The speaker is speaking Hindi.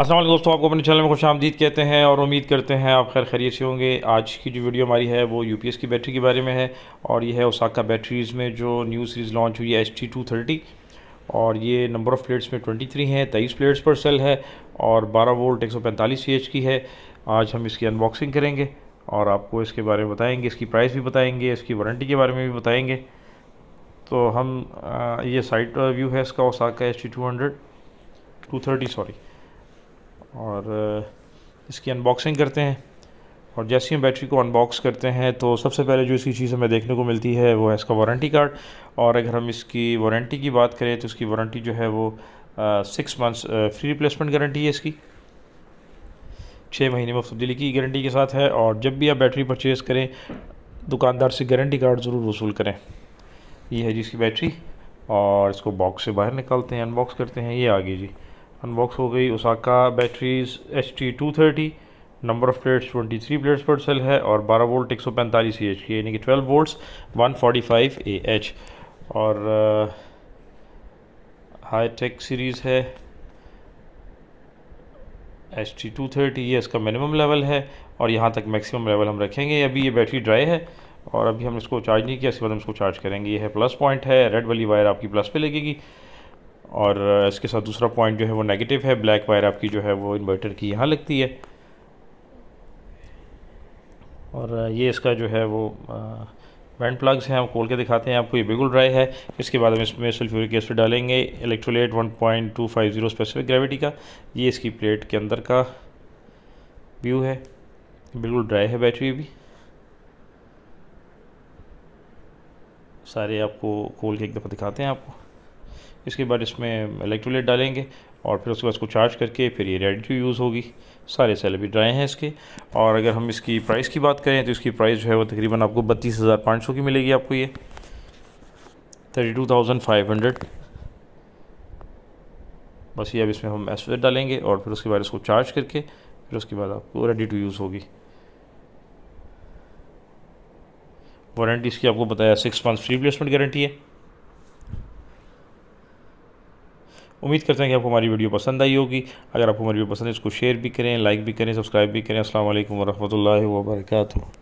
असल दोस्तों आपको अपने चैनल में खुश आमदीद कहते हैं और उम्मीद करते हैं आप खैर खैरियत से होंगे आज की जो वीडियो हमारी है वो यूपीएस की बैटरी के बारे में है और ये है ओसाका बैटरीज़ में जो न्यू सीरीज़ लॉन्च हुई है एस टी टू थर्टी और ये नंबर ऑफ़ प्लेट्स में ट्वेंटी थ्री हैं तेईस प्लेट्स पर सेल है और बारह वोल्ट एक सौ पैंतालीस सी एच की है आज हम इसकी अनबॉक्सिंग करेंगे और आपको इसके बारे में बताएँगे इसकी प्राइस भी बताएँगे इसकी वारंटी के बारे में भी बताएँगे तो हम ये साइट व्यू है इसका Osaka S T two hundred two thirty sorry और इसकी अनबॉक्सिंग करते हैं और जैसे ही हम बैटरी को अनबॉक्स करते हैं तो सबसे पहले जो इसकी चीज़ हमें देखने को मिलती है वो है इसका वारंटी कार्ड और अगर हम इसकी वारंटी की बात करें तो इसकी वारंटी जो है वो six months free replacement guarantee है इसकी छः महीने में तब्दीली की गारंटी के साथ है और जब भी आप बैटरी परचेज़ करें दुकानदार से गारंटी कार्ड ज़रूर वसूल करें ये है जी इसकी बैटरी और इसको बॉक्स से बाहर निकालते हैं अनबॉक्स करते हैं ये आगे जी अनबॉक्स हो गई Osaka batteries H T two thirty number of plates 23 three plates पर सेल है और 12 वोल्ट एक सौ पैंतालीस एच की यानी कि 12 वोल्ट्स 145 ए एच और हाई टेक सीरीज़ है एच टी टू थर्टी ये इसका मिनिमम लेवल है और यहाँ तक मैक्सिमम लेवल हम रखेंगे अभी ये बैटरी ड्राई है और अभी हम इसको चार्ज नहीं किया इसके बाद हम इसको चार्ज करेंगे ये है प्लस पॉइंट है रेड वाली वायर आपकी प्लस पे लगेगी और इसके साथ दूसरा पॉइंट जो है वो नेगेटिव है ब्लैक वायर आपकी जो है वो इन्वर्टर की यहाँ लगती है और ये इसका जो है वो वैंड प्लग्स हैं हम खोल के दिखाते हैं आपको ये बिल्कुल ड्राई है इसके बाद हम इसमें सल्फ्यूरिक एसिड डालेंगे इलेक्ट्रोलेट 1.250 स्पेसिफिक ग्रेविटी का ये इसकी प्लेट के अंदर का व्यू है बिल्कुल ड्राई है बैटरी भी सारे आपको खोल के एक दफ़ा दिखाते हैं आपको इसके बाद इसमें इलेक्ट्रोलाइट डालेंगे और फिर उसके बाद इसको चार्ज करके फिर ये रेडी टू यूज़ होगी सारे सेल भी ड्राई हैं इसके और अगर हम इसकी प्राइस की बात करें तो इसकी प्राइस जो है वो तकरीबन आपको बत्तीस हज़ार पाँच सौ की मिलेगी आपको ये thirty two thousand five hundred बस ये अब इसमें हम एस डालेंगे और फिर उसके बाद इसको चार्ज करके फिर उसके बाद आपको रेडी टू यूज़ होगी वारंटी इसकी आपको बताया सिक्स मंथ रिप्लेसमेंट गारंटी है उम्मीद करते हैं कि आपको हमारी वीडियो पसंद आई होगी अगर आपको हमारी वीडियो पसंद है इसको शेयर भी करें लाइक भी करें सब्सक्राइब भी करें असल वरहमल वर्क